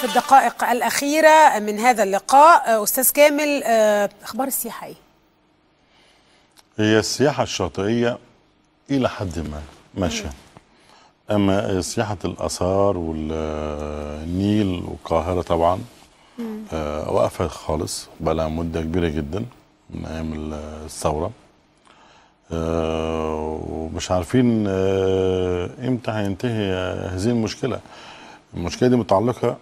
في الدقائق الأخيرة من هذا اللقاء أستاذ كامل آه، أخبار السياحة إيه؟ هي السياحة الشاطئية إلى حد ما ماشية أما سياحة الآثار والنيل والقاهرة طبعا آه وقفت خالص بقى مدة كبيرة جدا من أيام الثورة آه، ومش عارفين آه، امتى هينتهي هذه المشكله المشكله دي متعلقه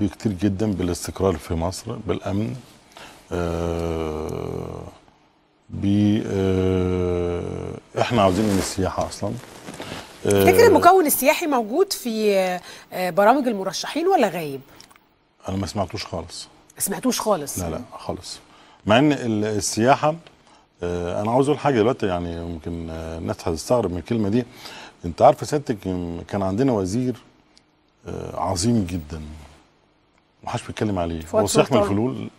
بكتير جدا بالاستقرار في مصر بالامن آه، ب احنا عاوزين من السياحه اصلا فكر المكون السياحي موجود في برامج المرشحين ولا غايب؟ انا ما سمعتوش خالص ما سمعتوش خالص لا لا خالص مع ان السياحه آه، انا عاوز اقول حاجه دلوقتي يعني ممكن آه، الناس هتستغرب من الكلمه دي انت عارف سيادتك كان عندنا وزير آه، عظيم جدا محدش بيتكلم عليه هو سيح من الفلول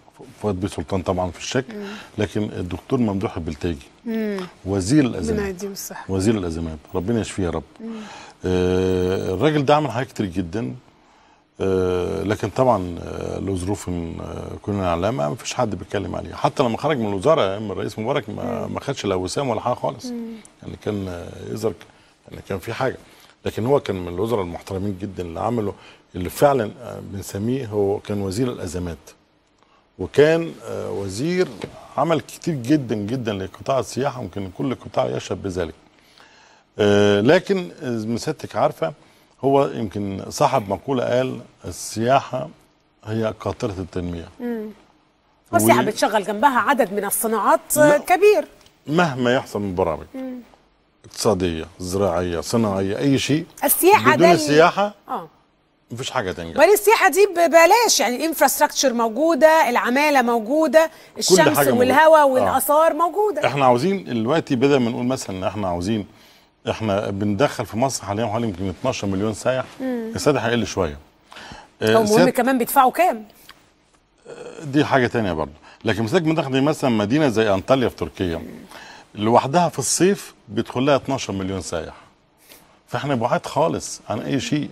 فؤاد بيه سلطان طبعا في الشك مم. لكن الدكتور ممدوح البلتاجي وزير الازمات وزير الازمات ربنا يشفيه يا رب آه الراجل ده عمل حاجات كتير جدا آه، لكن طبعا آه، لظروف آه، كنا نعلمها ما فيش حد بيتكلم عليها حتى لما خرج من الوزاره ايام الرئيس مبارك ما, ما خدش لا وسام ولا حاجه خالص يعني كان يظهر يعني كان في حاجه لكن هو كان من الوزراء المحترمين جدا اللي عمله اللي فعلا بنسميه هو كان وزير الازمات وكان وزير عمل كتير جدا جدا لقطاع السياحه ممكن كل قطاع يشهد بذلك لكن سيادتك عارفه هو يمكن صاحب مقوله قال السياحه هي قاطره التنميه امم والسياحه و... بتشغل جنبها عدد من الصناعات كبير مهما يحصل من برامج مم. اقتصاديه زراعيه صناعيه اي شيء السياحه بدون السياحه اه مفيش حاجه تنجح بل السياحه دي ببلاش يعني الانفراستراكشر موجوده العماله موجوده الشمس والهواء آه. والاثار آه. موجوده احنا عاوزين دلوقتي بدل ما نقول مثلا احنا عاوزين احنا بندخل في مصر حاليا حوالي يمكن 12 مليون سائح السائح هيقل شويه هو المهم آه، كمان بيدفعوا كام؟ آه، دي حاجه ثانيه برضه لكن مساك بناخد مثلا مدينه زي انطاليا في تركيا لوحدها في الصيف بيدخل لها 12 مليون سائح فاحنا بعاد خالص عن اي شيء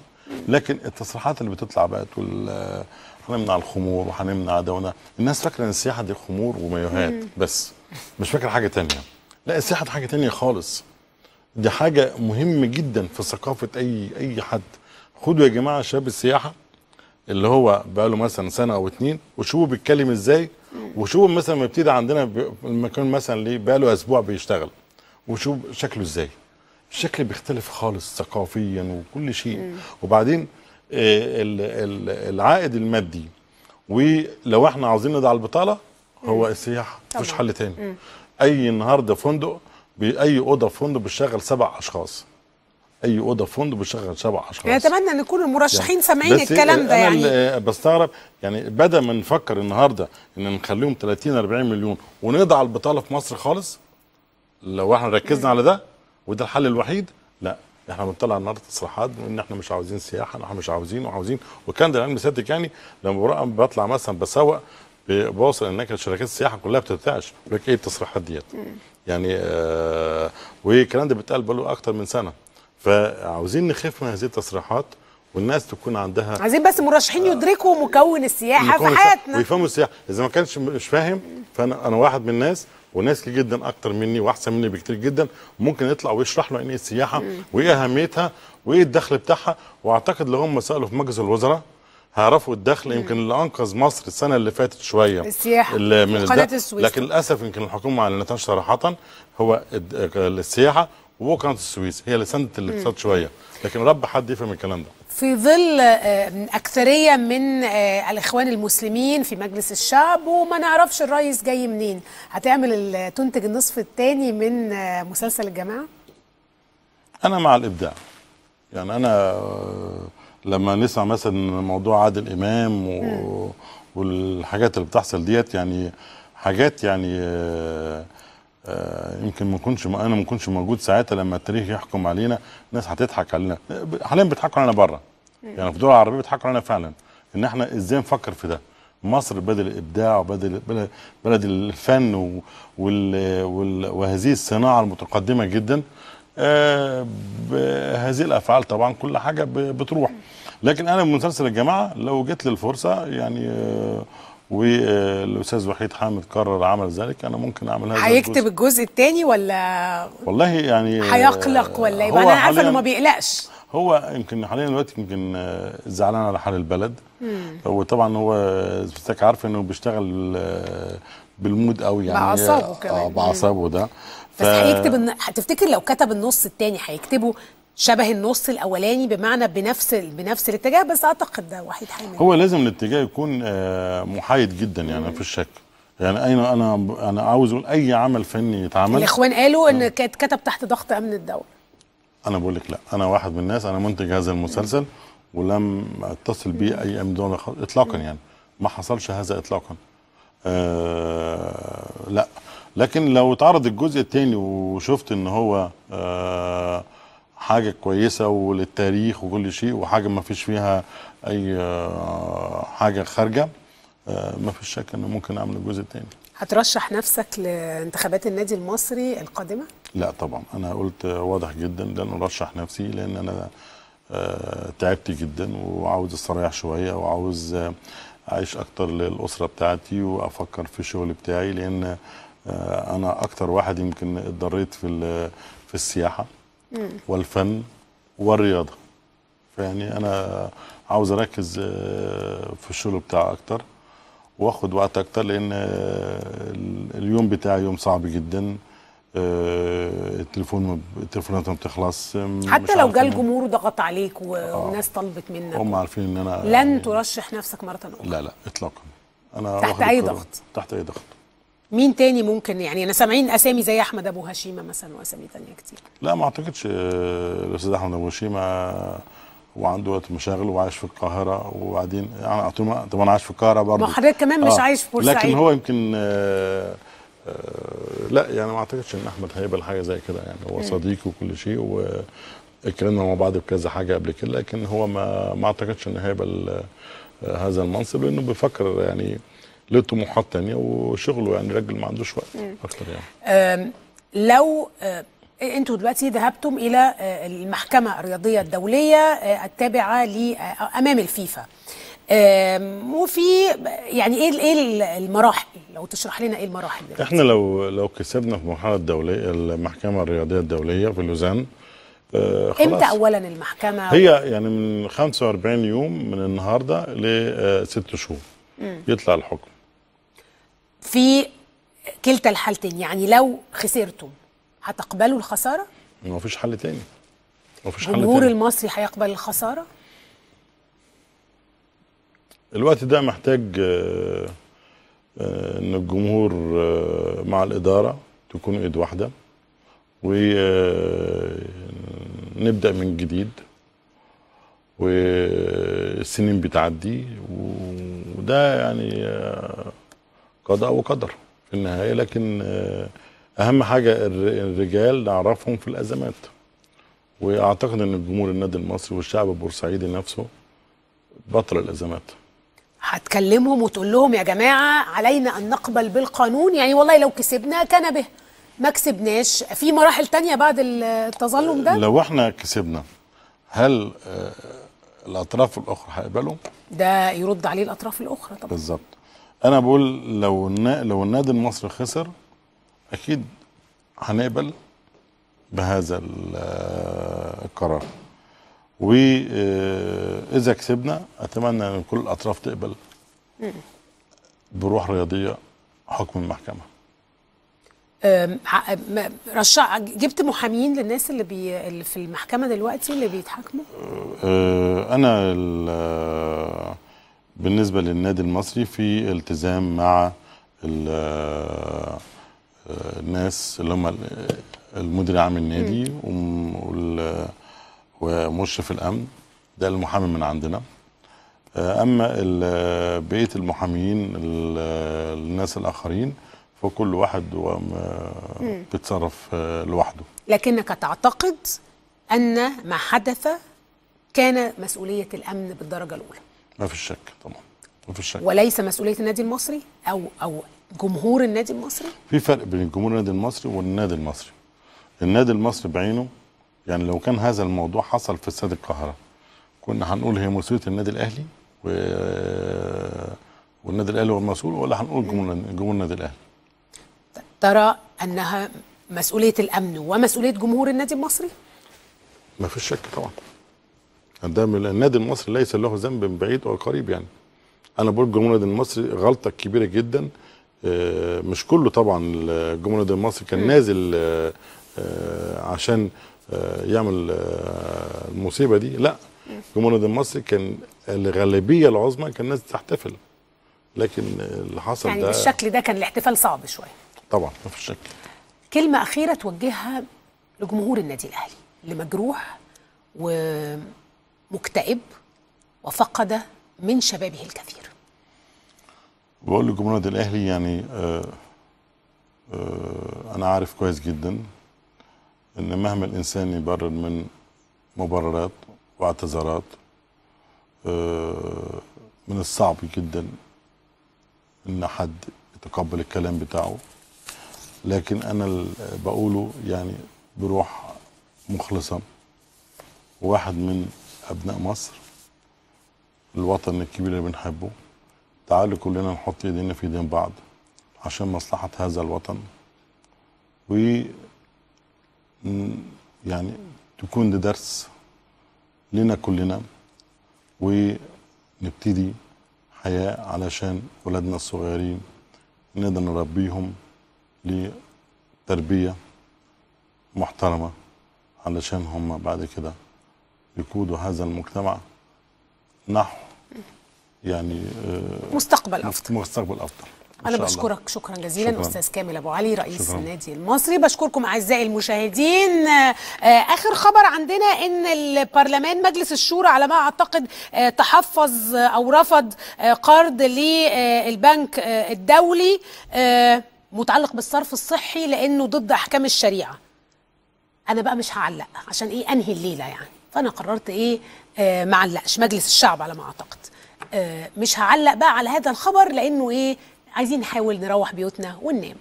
لكن التصريحات اللي بتطلع بقى تقول آه، هنمنع الخمور وهنمنع ده وده الناس فاكره ان السياحه دي خمور ومايوهات بس مش فاكره حاجه ثانيه لا السياحه دي حاجه ثانيه خالص دي حاجه مهمه جدا في ثقافه اي اي حد خدوا يا جماعه شباب السياحه اللي هو بقى له مثلا سنه او اتنين وشوفوا بيتكلم ازاي وشوفوا مثلا ما يبتدي عندنا المكان مثلا ليه بقى له اسبوع بيشتغل وشوف شكله ازاي الشكل بيختلف خالص ثقافيا وكل شيء وبعدين آه، العائد المادي ولو احنا عاوزين ندعي البطاله هو السياحه مفيش حل تاني اي النهارده فندق باي اوضه في فندق بتشغل سبع اشخاص اي اوضه في فندق بتشغل سبع اشخاص يعني اتمنى ان يكون المرشحين يعني سامعين الكلام ده يعني بستغرب يعني بدل ما نفكر النهارده ان نخليهم 30 40 مليون ونضع البطاله في مصر خالص لو احنا ركزنا على ده وده الحل الوحيد لا احنا بنطلع النهارده تصريحات ان احنا مش عاوزين سياحه احنا مش عاوزين وعاوزين وكان ده العلم صدق يعني لما بطلع مثلا بسوق بوصل انك شركات السياحه كلها بترتعش بيقول لك ايه التصريحات ديت يعني آه والكلام ده بيتقال بقاله اكتر من سنه فعاوزين نخف من هذه التصريحات والناس تكون عندها عايزين بس مرشحين آه يدركوا مكون السياحه في حياتنا ويفهموا السياحه اذا ما كانش مش فاهم فانا انا واحد من الناس وناس كتير جدا اكتر مني واحسن مني بكتير جدا ممكن يطلع ويشرح له ايه السياحه وايه اهميتها وايه الدخل بتاعها واعتقد لو هم سالوا في مجلس الوزراء هيعرفوا الدخل يمكن اللي انقذ مصر السنه اللي فاتت شويه السياحه اللي من قناه السويس لكن للاسف يمكن الحكومه ما اعلنتهاش صراحه هو السياحه وقناه السويس هي اللي سندت الاقتصاد شويه لكن رب حد يفهم الكلام ده في ظل أكثرية من آه، الإخوان المسلمين في مجلس الشعب وما نعرفش الرئيس جاي منين هتعمل تنتج النصف الثاني من آه، مسلسل الجماعة؟ أنا مع الإبداع يعني أنا آه، لما نسمع مثلا موضوع عادل امام و... والحاجات اللي بتحصل ديت يعني حاجات يعني آه، آه، يمكن ما كنتش انا ما كنتش موجود ساعتها لما التاريخ يحكم علينا الناس هتضحك علينا حاليا بيضحكوا علينا بره يعني في الدول العربيه بيضحكوا علينا فعلا ان احنا ازاي نفكر في ده مصر بلد الابداع وبلد بلد الفن و... وال... وال... وهذه الصناعه المتقدمه جدا آه هذه الافعال طبعا كل حاجه بتروح لكن انا بمسلسل الجماعه لو جت لي الفرصه يعني آه، والاستاذ آه، وحيد حامد قرر عمل ذلك انا ممكن اعمل هذا هيكتب الجزء الثاني ولا والله يعني آه، هيقلق ولا يبقى انا عارفه انه ما بيقلقش هو يمكن حاليا دلوقتي يمكن زعلان على حال البلد وطبعا هو حضرتك عارف انه بيشتغل بالمود قوي يعني بعصابه كمان اه بعصابه ده ف... بس هيكتب هتفتكر لو كتب النص الثاني هيكتبه شبه النص الاولاني بمعنى بنفس بنفس الاتجاه بس اعتقد ده وحيد حامد هو لازم الاتجاه يكون آه، محايد جدا يعني ما فيش شك يعني اين انا انا عاوز اقول اي عمل فني يتعمل الاخوان قالوا ان كتب تحت ضغط امن الدوله انا بقول لك لا انا واحد من الناس انا منتج هذا المسلسل ولم اتصل به اي امن دوله اطلاقا يعني ما حصلش هذا اطلاقا آه لا لكن لو اتعرض الجزء الثاني وشفت ان هو آه حاجه كويسه وللتاريخ وكل شيء وحاجه ما فيش فيها اي آه، حاجه خارجه آه، ما فيش شك ان ممكن اعمل الجزء الثاني هترشح نفسك لانتخابات النادي المصري القادمه لا طبعا انا قلت واضح جدا لن ارشح نفسي لان انا آه، تعبت جدا وعاوز استريح شويه وعاوز اعيش اكتر للاسره بتاعتي وافكر في الشغل بتاعي لان انا اكتر واحد يمكن اتضريت في في السياحه والفن والرياضه فيعني انا عاوز اركز آه، في الشغل بتاعي اكتر واخد وقت اكتر لان آه، اليوم بتاعي يوم صعب جدا آه، التليفون التليفونات ما بتخلص حتى لو جه الجمهور ضغط عليك والناس طلبت منك هم عارفين ان انا لن يعني ترشح نفسك مره اخرى لا لا اطلاقا انا تحت اي ضغط تحت اي ضغط مين تاني ممكن يعني انا سامعين اسامي زي احمد ابو هشيمه مثلا واسامي تانية كتير لا ما اعتقدش آه، الاستاذ احمد ابو هشيمه آه، وعنده وقت مشاغل وعايش في القاهره وبعدين يعني طب انا عايش في القاهره برضه ما حضرتك كمان مش آه. عايش في بورسعيد لكن هو يمكن آه آه لا يعني ما اعتقدش ان احمد هيقبل حاجه زي كده يعني هو صديق وكل شيء واتكلمنا مع بعض بكذا حاجه قبل كده لكن هو ما ما اعتقدش ان هيقبل آه، هذا المنصب لانه بيفكر يعني له طموحات ثانيه وشغله يعني راجل ما عندوش وقت اكتر يعني لو آه، إيه، انتوا دلوقتي ذهبتم الى آه، المحكمه الرياضيه الدوليه آه، التابعه امام الفيفا وفي يعني ايه ايه المراحل لو تشرح لنا ايه المراحل دلوقتي. احنا لو لو كسبنا في المرحله الدوليه المحكمه الرياضيه الدوليه في لوزان آه خلاص. امتى اولا المحكمه هي يعني من 45 يوم من النهارده لست شهور يطلع الحكم في كلتا الحالتين يعني لو خسرتم هتقبلوا الخساره؟ ما فيش حل تاني ما فيش حل تاني الجمهور المصري هيقبل الخساره؟ الوقت ده محتاج آه، آه، ان الجمهور آه، مع الاداره تكون ايد واحده ونبدا من جديد والسنين بتعدي وده يعني قضاء وقدر في النهايه لكن آه، اهم حاجه الرجال نعرفهم في الازمات واعتقد ان جمهور النادي المصري والشعب البورسعيدي نفسه بطل الازمات هتكلمهم وتقول لهم يا جماعه علينا ان نقبل بالقانون يعني والله لو كسبنا كان به ما كسبناش في مراحل تانية بعد التظلم ده لو احنا كسبنا هل آه، الاطراف الاخرى هيقبلوا ده يرد عليه الاطراف الاخرى طبعا بالظبط انا بقول لو النا... لو النادي المصري خسر اكيد هنقبل بهذا القرار واذا آه، كسبنا اتمنى ان كل الاطراف تقبل بروح رياضيه حكم المحكمه رشح جبت محامين للناس اللي, بي... اللي في المحكمه دلوقتي اللي بيتحاكموا آه، انا ال... بالنسبة للنادي المصري في التزام مع الناس اللي هم المدير عام النادي ومشرف الامن ده المحامي من عندنا آه، اما بقيه المحاميين الناس الاخرين فكل واحد بيتصرف آه، لوحده لكنك تعتقد ان ما حدث كان مسؤوليه الامن بالدرجه الاولى ما فيش شك طبعا ما فيش شك وليس مسؤوليه النادي المصري او او جمهور النادي المصري في فرق بين جمهور النادي المصري والنادي المصري النادي المصري بعينه يعني لو كان هذا الموضوع حصل في استاد القاهره كنا هنقول هي مسؤوليه النادي الاهلي و والنادي الاهلي هو المسؤول ولا هنقول جمهور النادي الاهلي ترى انها مسؤوليه الامن ومسؤوليه جمهور النادي المصري ما فيش شك طبعا ده النادي المصري ليس له ذنب من بعيد او قريب يعني انا بقول جمهور النادي المصري غلطه كبيره جدا آه، مش كله طبعا جمهور النادي المصري كان نازل آه، آه، عشان يعمل المصيبه دي لا جمهور النادي المصري كان الغالبيه العظمى كان الناس تحتفل لكن اللي حصل يعني ده بالشكل ده كان الاحتفال صعب شويه طبعا ما في شك كلمه اخيره توجهها لجمهور النادي الاهلي اللي مجروح و مكتئب وفقد من شبابه الكثير بقول النادي الأهلي يعني آآ آه، آآ آه، أنا عارف كويس جدا إن مهما الإنسان يبرر من مبررات واعتذارات آه، من الصعب جدا إن حد يتقبل الكلام بتاعه لكن أنا بقوله يعني بروح مخلصة واحد من ابناء مصر الوطن الكبير اللي بنحبه تعالوا كلنا نحط ايدينا في ايدين بعض عشان مصلحه هذا الوطن و يعني تكون ده درس لنا كلنا ونبتدي حياه علشان ولادنا الصغيرين نقدر نربيهم لتربيه محترمه علشان هم بعد كده يقودوا هذا المجتمع نحو يعني آه، مستقبل افضل مستقبل افضل انا بشكرك الله. شكرا جزيلا شكرا. استاذ كامل ابو علي رئيس شكرا. النادي المصري بشكركم اعزائي المشاهدين آه، اخر خبر عندنا ان البرلمان مجلس الشورى على ما اعتقد آه، تحفظ او رفض قرض للبنك الدولي متعلق بالصرف الصحي لانه ضد احكام الشريعه انا بقى مش هعلق عشان ايه انهي الليله يعني فانا قررت ايه آه، ما علقش مجلس الشعب على ما اعتقد آه، مش هعلق بقى على هذا الخبر لانه ايه عايزين نحاول نروح بيوتنا وننام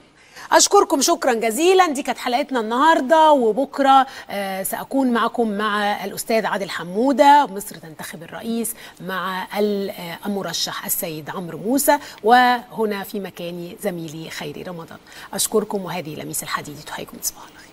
اشكركم شكرا جزيلا دي كانت حلقتنا النهارده وبكره آه، ساكون معكم مع الاستاذ عادل حموده مصر تنتخب الرئيس مع المرشح السيد عمرو موسى وهنا في مكاني زميلي خيري رمضان اشكركم وهذه لميس الحديد تحييكم على خير